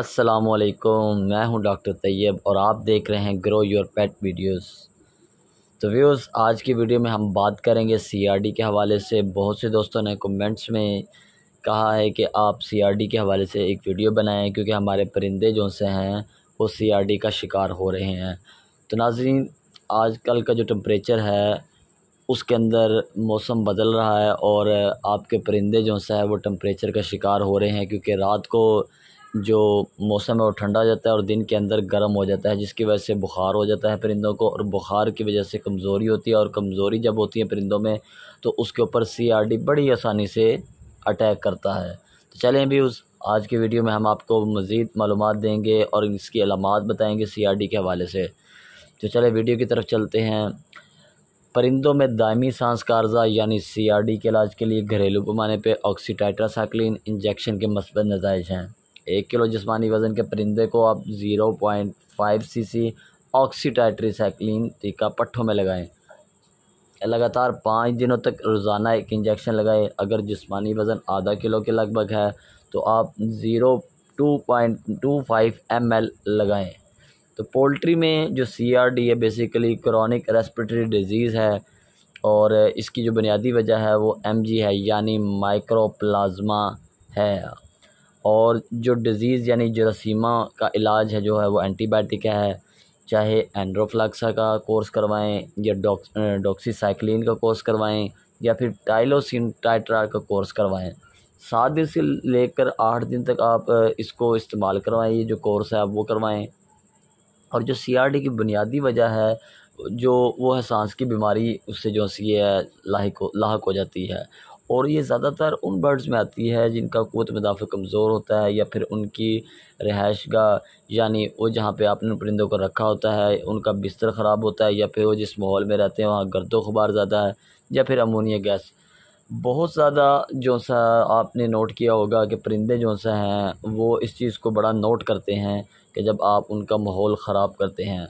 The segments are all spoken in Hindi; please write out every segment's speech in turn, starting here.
वालेकुम मैं हूं डॉक्टर तैयब और आप देख रहे हैं ग्रो योर पेट वीडियोस तो व्यूज़ आज की वीडियो में हम बात करेंगे सीआरडी के हवाले से बहुत से दोस्तों ने कमेंट्स में कहा है कि आप सीआरडी के हवाले से एक वीडियो बनाएं क्योंकि हमारे परिंदे जो से हैं वो सीआरडी का शिकार हो रहे हैं तो नाजरीन कल का जो टम्परेचर है उसके अंदर मौसम बदल रहा है और आपके परिंदे जो से है वो टम्परेचर का शिकार हो रहे हैं क्योंकि रात को जो मौसम है वो ठंडा हो जाता है और दिन के अंदर गर्म हो जाता है जिसकी वजह से बुखार हो जाता है परिंदों को और बुखार की वजह से कमज़ोरी होती है और कमज़ोरी जब होती है परिंदों में तो उसके ऊपर सी बड़ी आसानी से अटैक करता है तो चलें भी उस आज की वीडियो में हम आपको मज़ीद मालूम देंगे और इसकी अलामत बताएँगे सी के हवाले से तो चले वीडियो की तरफ चलते हैं परिंदों में दायमी सांस कारजा यानी सी के इलाज के लिए घरेलू पैमाने पर ऑक्सीटाइट्रासाइक्लिन इंजेक्शन के मस्बत नतज हैं एक किलो जिसमानी वज़न के परिंदे को आप zero point five C C oxytetracycline टीका पट्ठों में लगाएं लगातार पाँच दिनों तक रोज़ाना एक इंजेक्शन लगाएं अगर जिसमानी वज़न आधा किलो के लगभग है तो आप zero two point two five M L लगाएँ तो पोल्ट्री में जो सी आर डी है बेसिकली क्रॉनिक रेस्पिटरी डिजीज़ है और इसकी जो बुनियादी वजह है वो एम जी है यानी माइक्रोप्लाजमा है और जो डिज़ीज़ यानी जरासीमा का इलाज है जो है वो एंटीबायोटिक है चाहे एंड्रोफ्लाक्सा का कोर्स करवाएं या डॉक्स डॉक्सीसाइक्लिन का कोर्स करवाएं या फिर टाइलोसिन टाइट्रा का कोर्स करवाएं सात दिन से लेकर आठ दिन तक आप इसको इस्तेमाल करवाएं ये जो कोर्स है आप वो करवाएं और जो सीआरडी की बुनियादी वजह है जो वो है सांस की बीमारी उससे जो सी है लाक हो लाक हो जाती है और ये ज़्यादातर उन बर्ड्स में आती है जिनका कोत मदाफ़ कमज़ोर होता है या फिर उनकी रहाइश गाह यानी वो जहाँ पे आपने परिंदों को रखा होता है उनका बिस्तर ख़राब होता है या फिर वो जिस माहौल में रहते हैं वहाँ गर्दो गुबार ज़्यादा है या फिर अमोनिया गैस बहुत ज़्यादा जो सा आपने नोट किया होगा कि परिंदे जो सा हैं वो इस चीज़ को बड़ा नोट करते हैं कि जब आप उनका माहौल ख़राब करते हैं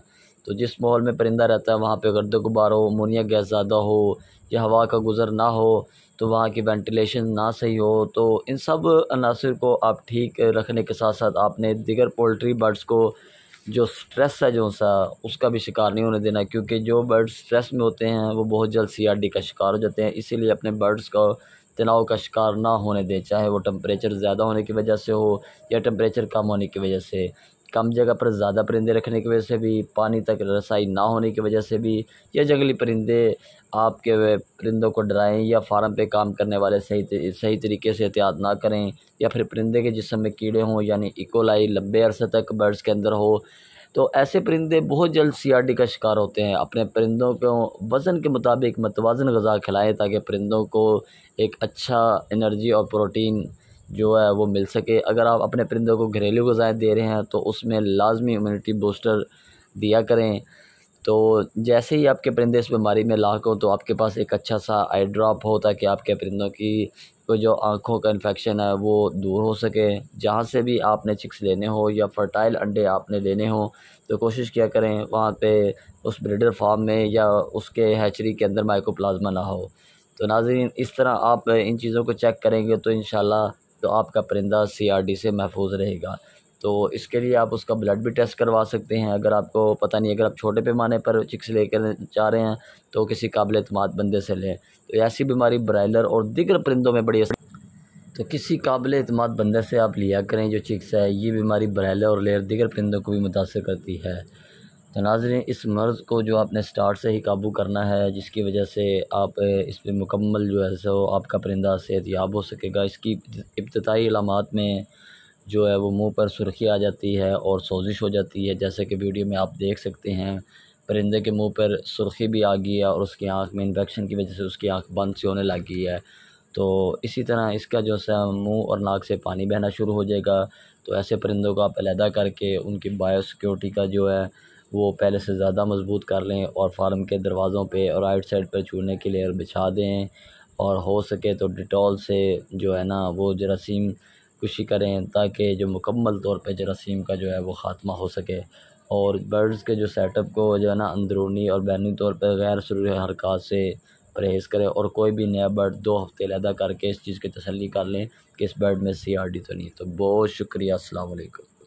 तो जिस माहौल में परिंदा रहता है वहाँ पे गर्द गुबार हो अमोनिया गैस ज़्यादा हो या हवा का गुज़र ना हो तो वहाँ की वेंटिलेशन ना सही हो तो इन सब अनासर को आप ठीक रखने के साथ साथ आपने दिगर पोल्ट्री बर्ड्स को जो स्ट्रेस है जो सा उसका भी शिकार नहीं होने देना क्योंकि जो बर्ड्स स्ट्रेस में होते हैं वो बहुत जल्द सी का शिकार हो जाते हैं इसीलिए अपने बर्ड्स का तनाव का शिकार ना होने दें चाहे वो टम्परेचर ज़्यादा होने की वजह से हो या टम्परेचर कम होने की वजह से कम जगह पर ज़्यादा परिंदे रखने की वजह से भी पानी तक रसाई ना होने की वजह से भी या जंगली परिंदे आपके परिंदों को डराएं या फार्म पे काम करने वाले सही सही तरीके से एहतियात ना करें या फिर परिंदे के जिसम में कीड़े हों यानी इकोलाई e. लंबे अरसे तक बर्ड्स के अंदर हो तो ऐसे परिंदे बहुत जल्द सीआरडी का शिकार होते हैं अपने परिंदों को वज़न के मुताबिक मतवाजन गज़ा खिलाएं ताकि परिंदों को एक अच्छा एनर्जी और प्रोटीन जो है वो मिल सके अगर आप अपने परिंदों को घरेलू गजाएँ दे रहे हैं तो उसमें लाजमी इम्यूनिटी बूस्टर दिया करें तो जैसे ही आपके परिंदे इस बीमारी में लाख हो तो आपके पास एक अच्छा सा आई ड्रॉप हो ताकि आपके परिंदों की को जो आँखों का इन्फेक्शन है वो दूर हो सके जहाँ से भी आपने चिक्स लेने हो या फर्टाइल अंडे आपने लेने हो तो कोशिश किया करें वहाँ पे उस ब्रिडर फार्म में या उसके हैचरी के अंदर माइकोप्लाज्मा ना हो तो नाजरीन इस तरह आप इन चीज़ों को चेक करेंगे तो इन तो आपका परिंदा सी से महफूज रहेगा तो इसके लिए आप उसका ब्लड भी टेस्ट करवा सकते हैं अगर आपको पता नहीं अगर आप छोटे पैमाने पर चिक्स लेकर जा रहे हैं तो किसी काबिल अतमाद बंदे से लें तो ऐसी बीमारी ब्रायलर और दिगर परिंदों में बड़ी तो किसी काबिल अतमाद बंदे से आप लिया करें जो चिक्स है ये बीमारी ब्रायलर और लेर दिगर परिंदों को भी मुतासर करती है तो नाज़रें इस मर्ज़ को जो आपने स्टार्ट से ही काबू करना है जिसकी वजह से आप इस पर मुकम्मल जो है सो आपका परिंदा सेहत याब हो सकेगा इसकी इब्तदाई इलामत में जो है वो मुंह पर सुर्खी आ जाती है और सोजिश हो जाती है जैसे कि वीडियो में आप देख सकते हैं परिंदे के मुंह पर सुर्खी भी आ गई है और उसकी आँख में इन्फेक्शन की वजह से उसकी आँख बंद सी होने लग गई है तो इसी तरह इसका जो है मुंह और नाक से पानी बहना शुरू हो जाएगा तो ऐसे परिंदों को आप अलहदा करके उनकी बायोसिक्योरिटी का जो है वो पहले से ज़्यादा मज़बूत कर लें और फार्म के दरवाज़ों पे और राइट साइड पर छूने के लिए बिछा दें और हो सके तो डिटॉल से जो है ना वो जरासीम कुशी करें ताकि जो मुकम्मल तौर पर जरासीम का जो है वो ख़ात्मा हो सके और बर्ड्स के जो सेटअप को जो है ना अंदरूनी और बैरूनी तौर पर गैर सरूरी हरकत से परहेज़ करें और कोई भी नया बर्ड दो हफ्ते लैदा करके इस चीज़ की तसली कर लें कि इस बर्ड में सी आर डी तो नहीं तो बहुत शुक्रिया असलकम